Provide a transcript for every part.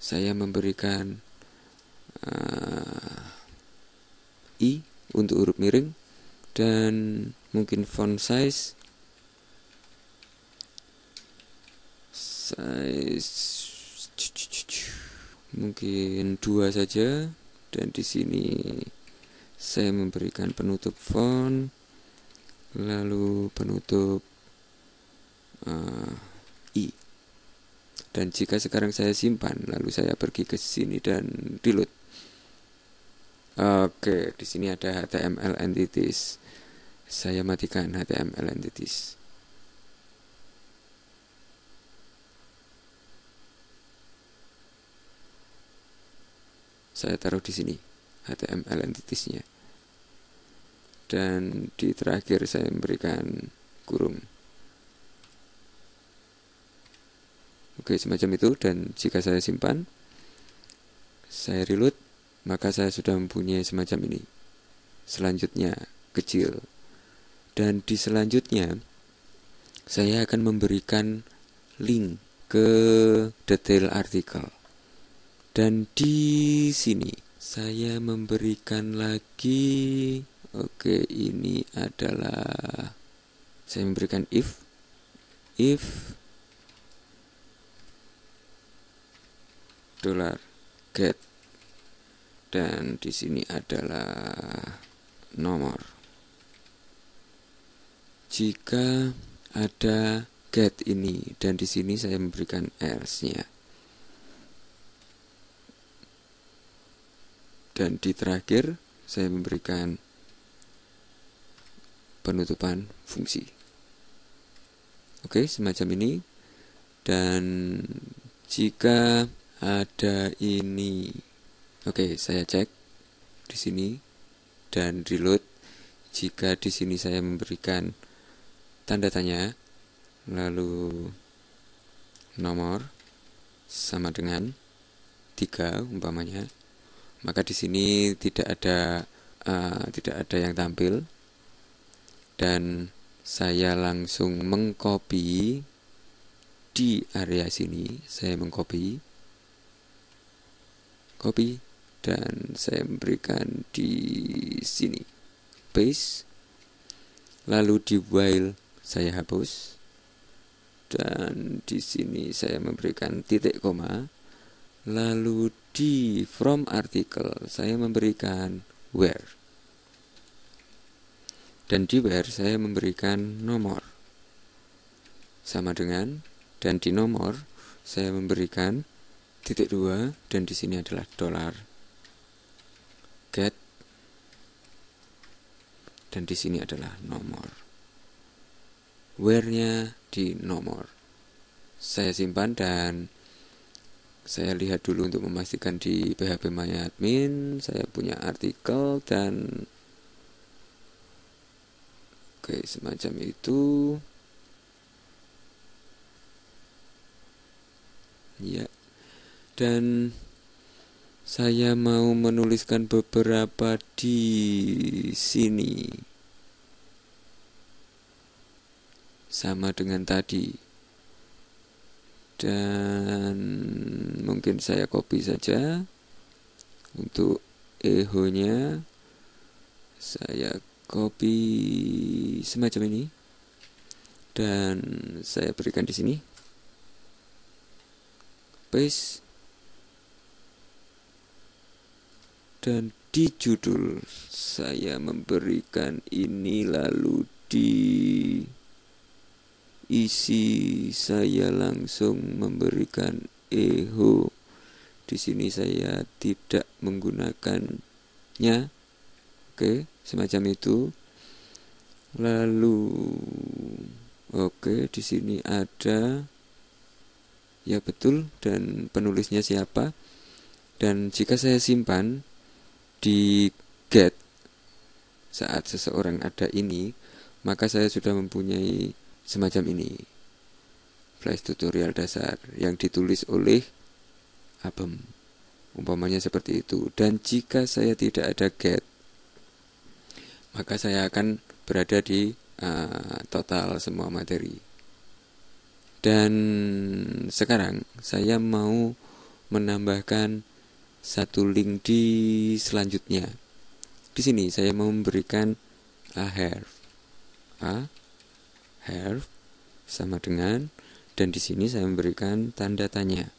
Saya memberikan uh, i untuk huruf miring dan mungkin font size size mungkin dua saja dan di sini saya memberikan penutup font lalu penutup uh, i dan jika sekarang saya simpan lalu saya pergi ke sini dan reload oke di sini ada html entities saya matikan html entities saya taruh di sini html entitiesnya dan di terakhir saya memberikan kurung Oke, semacam itu dan jika saya simpan saya reload, maka saya sudah mempunyai semacam ini. Selanjutnya kecil. Dan di selanjutnya saya akan memberikan link ke detail artikel. Dan di sini saya memberikan lagi oke ini adalah saya memberikan if if dolar get dan di sini adalah nomor jika ada get ini dan di sini saya memberikan else-nya dan di terakhir saya memberikan penutupan fungsi. Oke, semacam ini. Dan jika ada ini. Oke, saya cek di sini dan reload. Jika di sini saya memberikan tanda tanya, lalu nomor sama dengan tiga umpamanya, maka di sini tidak ada uh, tidak ada yang tampil dan saya langsung mengcopy di area sini saya mengcopy copy dan saya memberikan di sini paste lalu di while saya hapus dan di sini saya memberikan titik koma lalu di from artikel saya memberikan where dan di where saya memberikan nomor sama dengan dan di nomor saya memberikan titik dua dan di sini adalah dolar get dan di sini adalah nomor where-nya di nomor saya simpan dan saya lihat dulu untuk memastikan di PHP My Admin saya punya artikel dan oke semacam itu ya dan saya mau menuliskan beberapa di sini. Sama dengan tadi. Dan mungkin saya copy saja untuk eho-nya. Saya copy semacam ini dan saya berikan di sini. Paste dan di judul saya memberikan ini lalu di isi saya langsung memberikan eho di sini saya tidak menggunakannya oke semacam itu lalu oke di sini ada ya betul dan penulisnya siapa dan jika saya simpan di get saat seseorang ada ini maka saya sudah mempunyai semacam ini flash tutorial dasar yang ditulis oleh abem umpamanya seperti itu dan jika saya tidak ada get maka saya akan berada di uh, total semua materi dan sekarang saya mau menambahkan satu link di selanjutnya. Di sini saya memberikan a hair. a hair sama dengan dan di sini saya memberikan tanda tanya.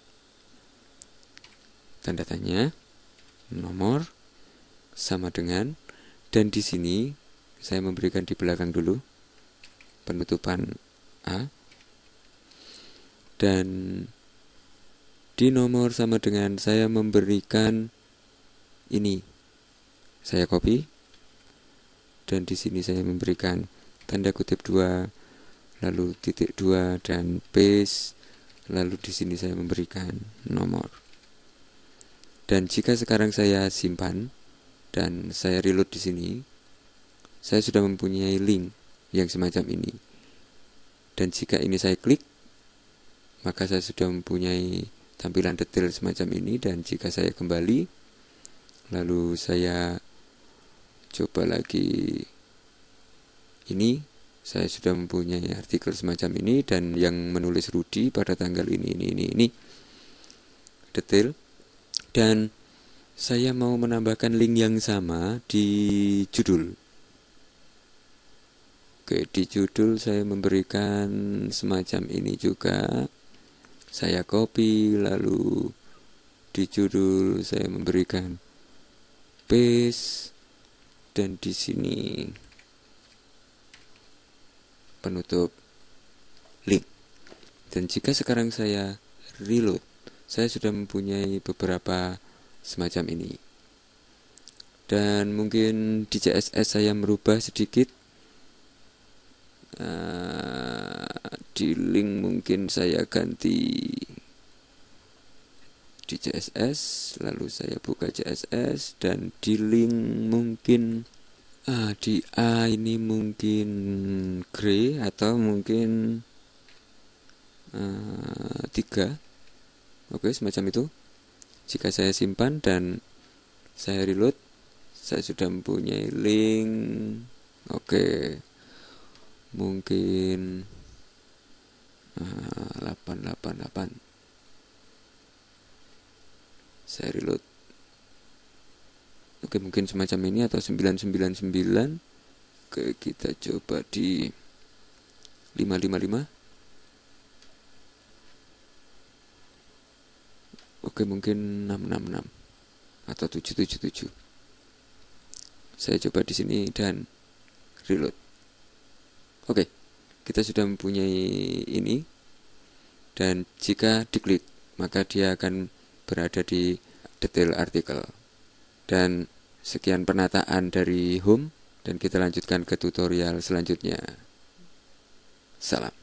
Tanda tanya nomor sama dengan dan di sini saya memberikan di belakang dulu penutupan a dan di nomor sama dengan saya memberikan ini. Saya copy dan di sini saya memberikan tanda kutip dua lalu titik dua dan paste lalu di sini saya memberikan nomor. Dan jika sekarang saya simpan dan saya reload di sini, saya sudah mempunyai link yang semacam ini. Dan jika ini saya klik, maka saya sudah mempunyai tampilan detail semacam ini dan jika saya kembali lalu saya coba lagi ini saya sudah mempunyai artikel semacam ini dan yang menulis Rudi pada tanggal ini ini ini ini detail dan saya mau menambahkan link yang sama di judul Oke di judul saya memberikan semacam ini juga saya copy lalu di judul saya memberikan paste dan di sini penutup link dan jika sekarang saya reload saya sudah mempunyai beberapa semacam ini dan mungkin di CSS saya merubah sedikit ah, di link mungkin saya ganti di CSS lalu saya buka CSS dan di link mungkin ah, di A ini mungkin grey atau mungkin uh, tiga oke semacam itu jika saya simpan dan saya reload saya sudah mempunyai link oke mungkin 888 saya reload oke mungkin semacam ini atau 999 oke kita coba di 555 oke mungkin 666 atau 777 saya coba di sini dan reload oke kita sudah mempunyai ini dan jika diklik maka dia akan berada di detail artikel dan sekian penataan dari home dan kita lanjutkan ke tutorial selanjutnya salam